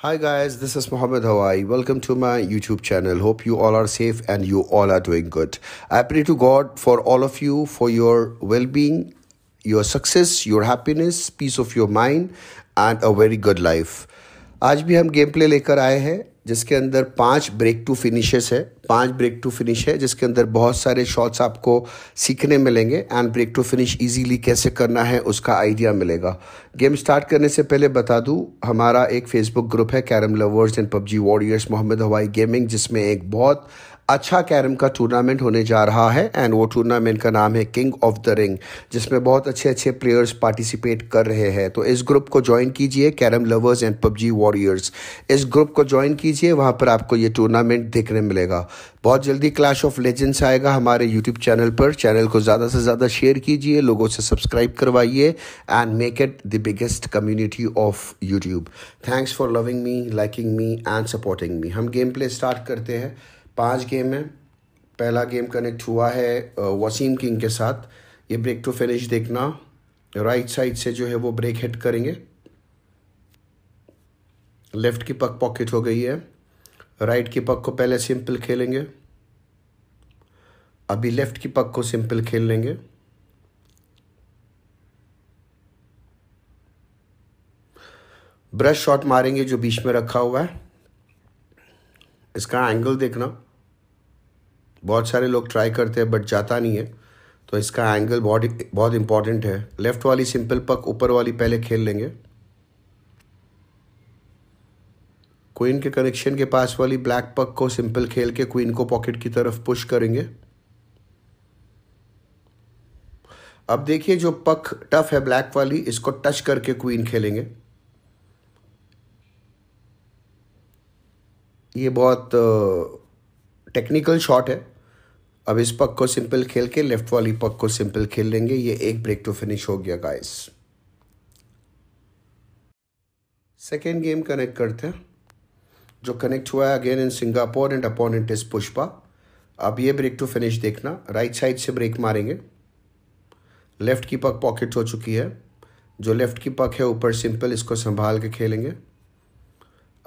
Hi guys, this is Mohammed Hawaii. Welcome to my YouTube channel. Hope you all are safe and you all are doing good. I pray to God for all of you for your well-being, your success, your happiness, peace of your mind and a very good life. Today, we have game play जिसके अंदर पांच break to finishes है पांच break to finish है जिसके अंदर बहुत सारे शॉट्स आपको सीखने मिलेंगे and break to finish easily कैसे करना है उसका आइडिया मिलेगा गेम स्टार्ट करने से पहले बता दूं हमारा एक फेसबुक ग्रुप है carrom lovers and PUBG warriors Mohammad हवाई गेमिंग जिसमें एक बहुत अच्छा कैरम का टूर्नामेंट होने जा रहा है एंड वो टूर्नामेंट का नाम है किंग ऑफ द रिंग जिसमें बहुत अच्छे अच्छे प्लेयर्स पार्टिसिपेट कर रहे हैं तो इस ग्रुप को ज्वाइन कीजिए carrom lovers and PUBG warriors इस ग्रुप को ज्वाइन कीजिए वहाँ पर आपको ये टूर्नामेंट देखने मिलेगा बहुत जल्दी क्लैश ऑफ लेजेंड्स आएगा हमारे यूट्यूब चैनल पर चैनल को ज़्यादा से ज़्यादा शेयर कीजिए लोगों से सब्सक्राइब करवाइए and make it the biggest community of YouTube thanks for loving me liking me and supporting me हम गेम प्ले स्टार्ट करते हैं पांच गेम है पहला गेम कनेक्ट हुआ है वसीम किंग के साथ ये ब्रेक टू फिनिश देखना राइट साइड से जो है वो ब्रेक हिट करेंगे लेफ्ट की पक पॉकेट हो गई है राइट की पक को पहले सिंपल खेलेंगे अभी लेफ्ट की पक को सिंपल खेल लेंगे ब्रश शॉट मारेंगे जो बीच में रखा हुआ है इसका एंगल देखना बहुत सारे लोग ट्राई करते हैं बट जाता नहीं है तो इसका एंगल बहुत बहुत इंपॉर्टेंट है लेफ़्ट वाली सिंपल पक ऊपर वाली पहले खेल लेंगे क्वीन के कनेक्शन के पास वाली ब्लैक पक को सिंपल खेल के क्वीन को पॉकेट की तरफ पुश करेंगे अब देखिए जो पक टफ है ब्लैक वाली इसको टच करके क्वीन खेलेंगे ये बहुत टेक्निकल शॉट है अब इस पक को सिंपल खेल के लेफ्ट वाली पक को सिंपल खेल लेंगे ये एक ब्रेक टू फिनिश हो गया गाइस सेकेंड गेम कनेक्ट करते हैं जो कनेक्ट हुआ है again in Singapore and opponent is Pushpa अब ये ब्रेक टू फिनिश देखना राइट साइड से ब्रेक मारेंगे लेफ्ट की पक पॉकेट हो चुकी है जो लेफ्ट की पक है ऊपर सिंपल इसको संभाल के खेलेंगे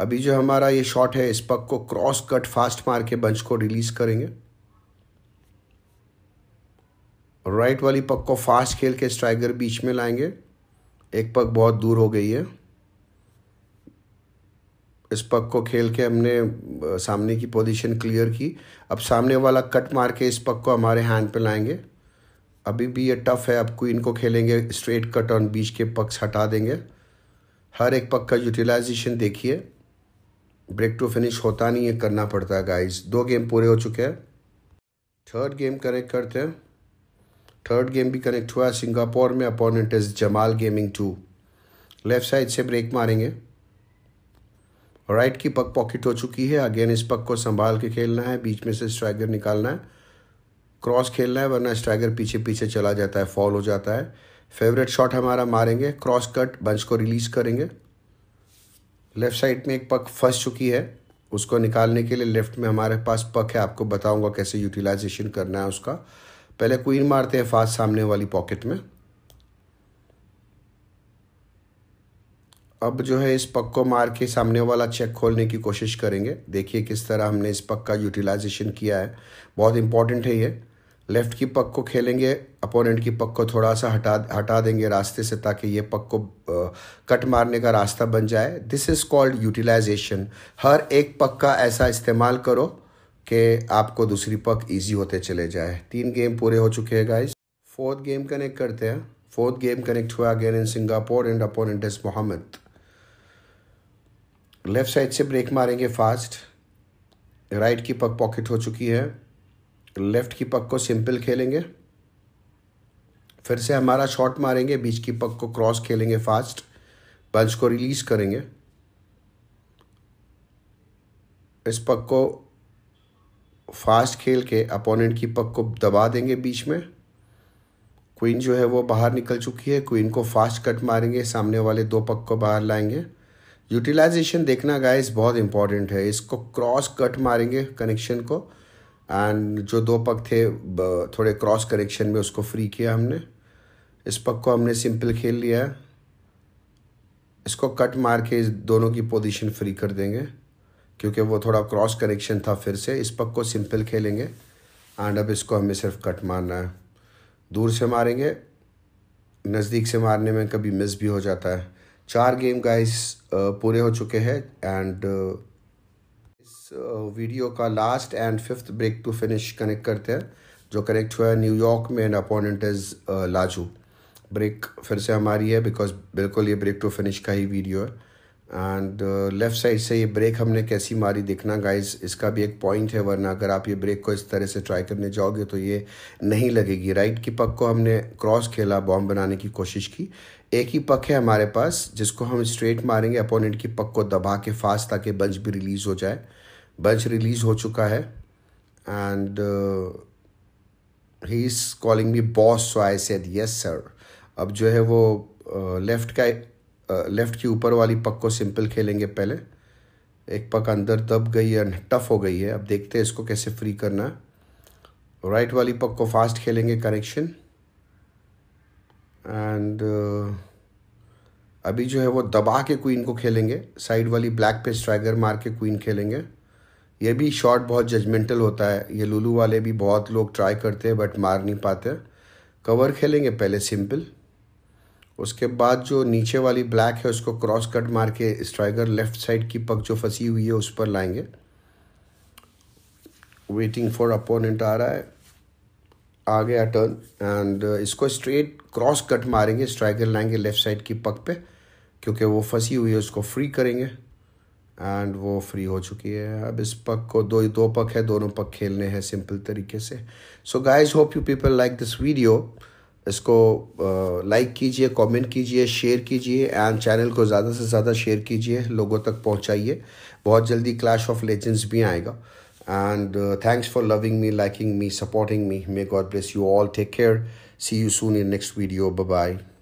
अभी जो हमारा ये शॉट है इस पक को क्रॉस कट फास्ट मार के बंच को रिलीज करेंगे राइट वाली पक को फास्ट खेल के स्ट्राइकर बीच में लाएंगे एक पक बहुत दूर हो गई है इस पक को खेल के हमने सामने की पोजीशन क्लियर की अब सामने वाला कट मार के इस पक को हमारे हैंड पे लाएंगे अभी भी ये टफ है अब क्वीन को खेलेंगे स्ट्रेट कट ऑन बीच के पक्स हटा देंगे हर एक पक का यूटिलाइजेशन देखिए ब्रेक टू फिनिश होता नहीं है करना पड़ता है गाइस दो गेम पूरे हो चुके हैं थर्ड गेम कनेक्ट करते हैं थर्ड गेम भी कनेक्ट हुआ सिंगापुर में opponent is Jamal gaming two left side से ब्रेक मारेंगे राइट की पक पॉकेट हो चुकी है अगेन इस पक को संभाल के खेलना है बीच में से स्ट्राइकर निकालना है क्रॉस खेलना है वरना स्ट्राइकर पीछे पीछे चला जाता है फॉल हो जाता है फेवरेट शॉट हमारा मारेंगे क्रॉस कट बंच को रिलीज करेंगे लेफ़्ट साइड में एक पक फंस चुकी है उसको निकालने के लिए लेफ़्ट में हमारे पास पक है आपको बताऊंगा कैसे यूटिलाइजेशन करना है उसका पहले क्वीन मारते हैं फास्ट सामने वाली पॉकेट में अब जो है इस पक को मार के सामने वाला चेक खोलने की कोशिश करेंगे देखिए किस तरह हमने इस पक का यूटिलाइजेशन किया है बहुत इंपॉर्टेंट है ये लेफ्ट की पक को खेलेंगे अपोनेंट की पक को थोड़ा सा हटा हटा देंगे रास्ते से ताकि ये पक को कट मारने का रास्ता बन जाए दिस इज़ कॉल्ड यूटिलाइजेशन हर एक पक का ऐसा इस्तेमाल करो कि आपको दूसरी पक इजी होते चले जाए तीन गेम पूरे हो चुके हैं गाइस फोर्थ गेम कनेक्ट करते हैं फोर्थ गेम कनेक्ट हुआ again in Singapore and opponent is Mohammad left side से ब्रेक मारेंगे फास्ट राइट की पक पॉकेट हो चुकी है लेफ़्ट की पक को सिंपल खेलेंगे फिर से हमारा शॉट मारेंगे बीच की पक को क्रॉस खेलेंगे फास्ट पंच को रिलीज करेंगे इस पक को फास्ट खेल के अपोनेंट की पक को दबा देंगे बीच में क्वीन जो है वो बाहर निकल चुकी है क्वीन को फास्ट कट मारेंगे सामने वाले दो पक को बाहर लाएंगे यूटिलाइजेशन देखना गाइस बहुत इंपॉर्टेंट है इसको क्रॉस कट मारेंगे कनेक्शन को एंड जो दो पग थे थोड़े क्रॉस करेक्शन में उसको फ्री किया हमने इस पग को हमने सिंपल खेल लिया है इसको कट मार के इस दोनों की पोजीशन फ्री कर देंगे क्योंकि वो थोड़ा क्रॉस कनेक्शन था फिर से इस पग को सिंपल खेलेंगे एंड अब इसको हमें सिर्फ कट मारना है दूर से मारेंगे नज़दीक से मारने में कभी मिस भी हो जाता है चार गेम गाइस पूरे हो चुके हैं एंड वीडियो का last and fifth break to finish connect करते हैं जो कनेक्ट हुआ है न्यूयॉर्क में and opponent is Laju break फिर से हमारी है बिकॉज बिल्कुल ये ब्रेक टू फिनिश का ही वीडियो है एंड लेफ़्ट साइड से ये ब्रेक हमने कैसी मारी देखना गाइज इसका भी एक पॉइंट है वरना अगर आप ये ब्रेक को इस तरह से ट्राई करने जाओगे तो ये नहीं लगेगी राइट की पक को हमने क्रॉस खेला बॉम्ब बनाने की कोशिश की एक ही पक है हमारे पास जिसको हम स्ट्रेट मारेंगे अपोनेंट की पक को दबा के फास्ट ताकि बंच भी रिलीज़ हो जाए बंच रिलीज़ हो चुका है and he is calling me boss so I said yes sir अब जो है वो लेफ़्ट uh, का लेफ़्ट uh, की ऊपर वाली पक को सिंपल खेलेंगे पहले एक पक अंदर दब गई है टफ हो गई है अब देखते हैं इसको कैसे फ्री करना है राइट वाली पक को फास्ट खेलेंगे कनेक्शन एंड uh, अभी जो है वो दबा के क्वीन को खेलेंगे साइड वाली ब्लैक पे स्ट्राइगर मार के क्वीन खेलेंगे ये भी शॉट बहुत जजमेंटल होता है ये लुलू वाले भी बहुत लोग ट्राई करते हैं बट मार नहीं पाते कवर खेलेंगे पहले सिंपल उसके बाद जो नीचे वाली ब्लैक है उसको क्रॉस कट मार के स्ट्राइकर लेफ्ट साइड की पग जो फंसी हुई है उस पर लाएंगे वेटिंग फॉर अपोनेंट आ रहा है आ गया टर्न एंड इसको स्ट्रेट क्रॉस कट मारेंगे स्ट्राइकर लाएंगे लेफ्ट साइड की पग पे क्योंकि वो फंसी हुई है उसको फ्री करेंगे एंड वो फ्री हो चुकी है अब इस पक को दो दो पक है दोनों पक खेलने हैं सिंपल तरीके से so guys hope you people like this video इसको लाइक uh, कीजिए कमेंट कीजिए शेयर कीजिए एंड चैनल को ज़्यादा से ज़्यादा शेयर कीजिए लोगों तक पहुंचाइए बहुत जल्दी क्लैश ऑफ लेजेंड्स भी आएगा and thanks for loving me liking me supporting me may God bless you all take care see you soon in next video bye